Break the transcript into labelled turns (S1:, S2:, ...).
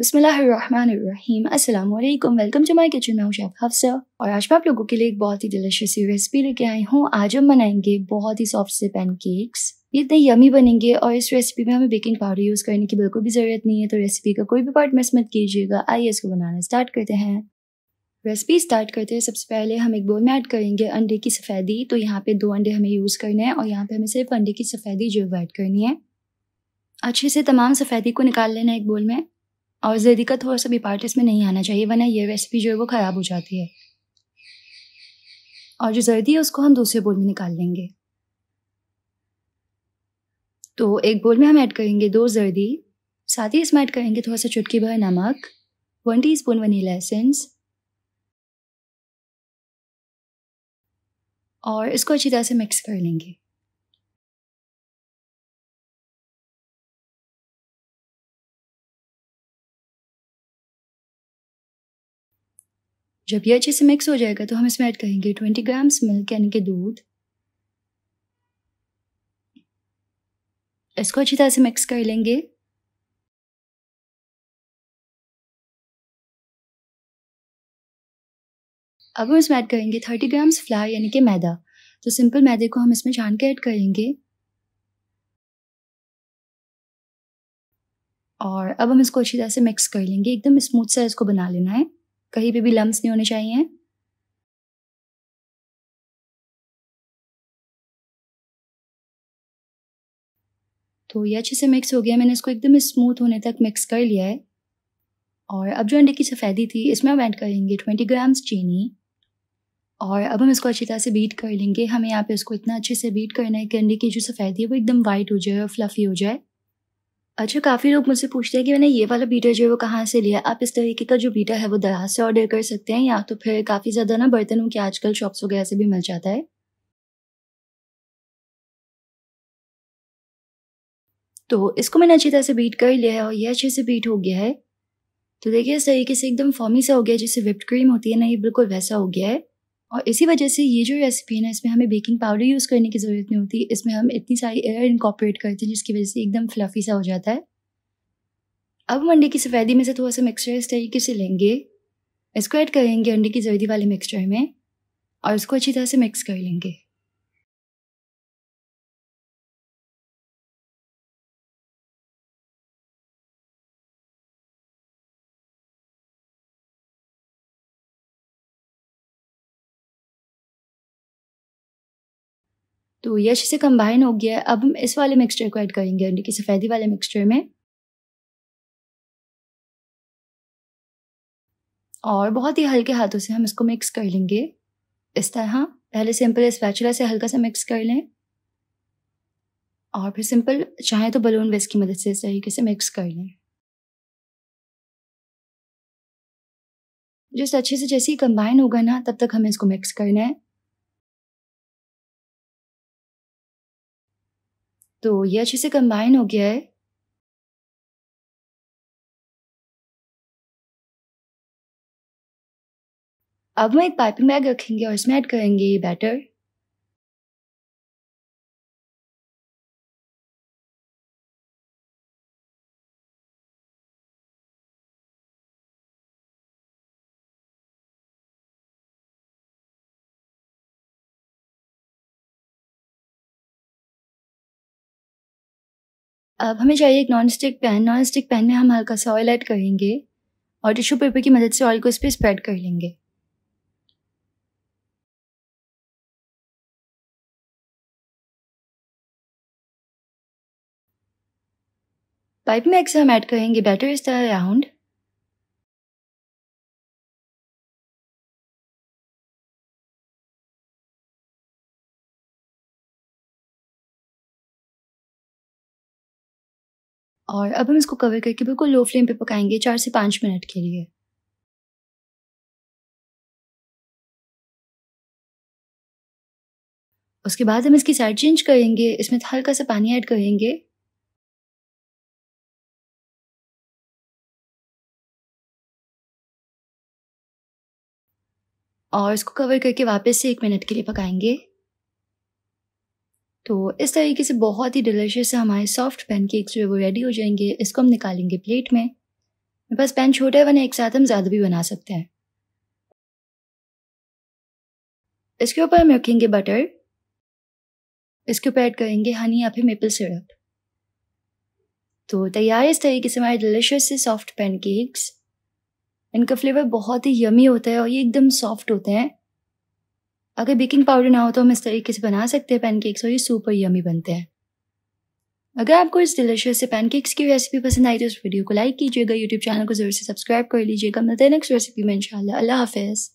S1: बिसमीम अस्सलाम वालेकुम वेलकम टू माय किचन मैं हूँ शेफ हफ्सा और आज मैं आप लोगों के लिए एक बहुत ही डिलिशियस सी रेसिपी लेके आई हूँ आज हम बनाएंगे बहुत ही सॉफ्ट से पैनकेक्स ये इतने यमी बनेंगे और इस रेसिपी में हमें बेकिंग पाउडर यूज़ करने की बिल्कुल भी ज़रूरत नहीं है तो रेसिपी का कोई भी पार्ट मिस मत कीजिएगा आइए इसको बनाना स्टार्ट करते हैं रेसिपी स्टार्ट करते हैं सबसे पहले हम एक बोल में ऐड करेंगे अंडे की सफ़ेदी तो यहाँ पे दो अंडे हमें यूज़ करने हैं और यहाँ पे हमें सिर्फ अंडे की सफ़ेदी जो ऐड करनी है अच्छे से तमाम सफ़ेदी को निकाल लेना है एक बोल में और का थोड़ा सा भी पार्ट इसमें नहीं आना चाहिए वरना ये रेसिपी जो है वो ख़राब हो जाती है और जो जर्दी है उसको हम दूसरे बोल में निकाल लेंगे तो एक बोल में हम ऐड करेंगे दो जर्दी साथ ही इसमें ऐड करेंगे थोड़ा सा चुटकी भर नमक one teaspoon vanilla essence
S2: और इसको अच्छी तरह से मिक्स कर लेंगे जब ये अच्छे से मिक्स हो जाएगा तो हम इसमें
S1: ऐड करेंगे ट्वेंटी ग्राम्स मिल्क यानी कि दूध
S2: इसको अच्छी तरह से मिक्स कर लेंगे अब हम इसमें ऐड करेंगे थर्टी ग्राम्स फ्लावर यानी कि मैदा तो सिंपल मैदे को हम इसमें छान के ऐड करेंगे
S1: और अब हम इसको अच्छी तरह से मिक्स
S2: कर लेंगे एकदम स्मूथ सा इसको बना लेना है कहीं पे भी लम्स नहीं होने चाहिए तो ये अच्छे से मिक्स हो गया मैंने इसको एकदम स्मूथ होने तक मिक्स कर लिया है
S1: और अब जो अंडे की सफ़ेदी थी इसमें हम ऐड करेंगे ट्वेंटी ग्राम्स चीनी और अब हम इसको अच्छी तरह से बीट कर लेंगे हमें यहाँ पे इसको इतना अच्छे से बीट करना है कि अंडे की जो सफ़ेदी है वो एकदम वाइट हो जाए और फ्लफ़ी हो जाए अच्छा काफ़ी लोग मुझसे पूछते हैं कि मैंने ये वाला बीटा जो है वो कहाँ से लिया आप इस तरीके का जो बीटा है वो दराज से ऑर्डर कर सकते हैं या तो फिर काफ़ी ज़्यादा ना बर्तनों के
S2: आजकल शॉप्स वगैरह से भी मिल जाता है तो इसको मैंने अच्छी तरह से बीट कर लिया है और ये अच्छे से बीट हो गया है
S1: तो देखिए इस तरीके से एकदम फॉर्मी सा हो गया जैसे विप्ड क्रीम होती है ना ये बिल्कुल वैसा हो गया है और इसी वजह से ये जो रेसिपी है ना इसमें हमें बेकिंग पाउडर यूज़ करने की ज़रूरत नहीं होती इसमें हम इतनी सारी एयर इनकॉपरेट करते हैं जिसकी वजह से एकदम फ्लफ़ी सा हो जाता है अब हम अंडे की सफ़ेदी में से थोड़ा सा मिक्सचर इस तरीके से लेंगे इसको ऐड करेंगे अंडे की जर्दी वाले मिक्सचर में
S2: और इसको अच्छी तरह से मिक्स कर लेंगे तो यश से कंबाइन हो गया है अब हम इस वाले मिक्सचर को ऐड करेंगे यानी की सफ़ेदी वाले मिक्सचर में
S1: और बहुत ही हल्के हाथों से हम इसको मिक्स कर लेंगे इस तरह पहले सिंपल स्पैचुला से हल्का सा मिक्स कर लें और फिर सिंपल चाहे तो बलून वेस्ट की मदद से इस तरीके से मिक्स कर लें
S2: जिस अच्छे से जैसे ही कंबाइन होगा ना तब तक हमें इसको मिक्स करना है तो ये अच्छे से कंबाइन हो गया है अब हम एक पाइपिंग बैग रखेंगे और इसमें ऐड करेंगे बैटर अब हमें चाहिए एक non stick pan non stick pan में हम हल्का सा ऑयल ऐड करेंगे और टिश्यू पेपर की मदद से ऑयल को इस पर स्प्रेड कर लेंगे पाइप में एक्सर हम ऐड करेंगे बैटर इस तरह राउंड और अब हम इसको कवर करके बिल्कुल लो फ्लेम पे पकाएंगे चार से पाँच मिनट के लिए उसके बाद हम इसकी साइड चेंज करेंगे इसमें हल्का सा पानी ऐड करेंगे और इसको कवर करके वापस से एक मिनट के लिए पकाएंगे तो इस तरीके से बहुत ही
S1: डिलिशियस हमारे सॉफ्ट पैनकेक्स जो है वो रेडी हो जाएंगे इसको हम निकालेंगे प्लेट में मेरे पास पैन छोटा है वन एक साथ हम ज़्यादा भी बना सकते हैं इसके ऊपर हम रखेंगे बटर इसके ऊपर ऐड करेंगे हनी या फिर मेपल सिरप तो तैयार है इस तरीके से हमारे डिलिशियस से सॉफ्ट पैनकेक्स इनका फ्लेवर बहुत ही यमी होता है और ये एकदम सॉफ्ट होते हैं अगर बेकिंग पाउडर ना हो तो हम इस तरीके से बना सकते हैं पैनकेक्स और ये सुपर यमी बनते हैं अगर आपको इस डिलीशियस से पैनकेक्स की रेसिपी पसंद आई तो इस वीडियो को लाइक कीजिएगा यूट्यूब चैनल को जरूर से सब्सक्राइब कर लीजिएगा मिलते हैं नेक्स्ट रेसिपी में इंशाल्लाह अल्लाह हाफिज़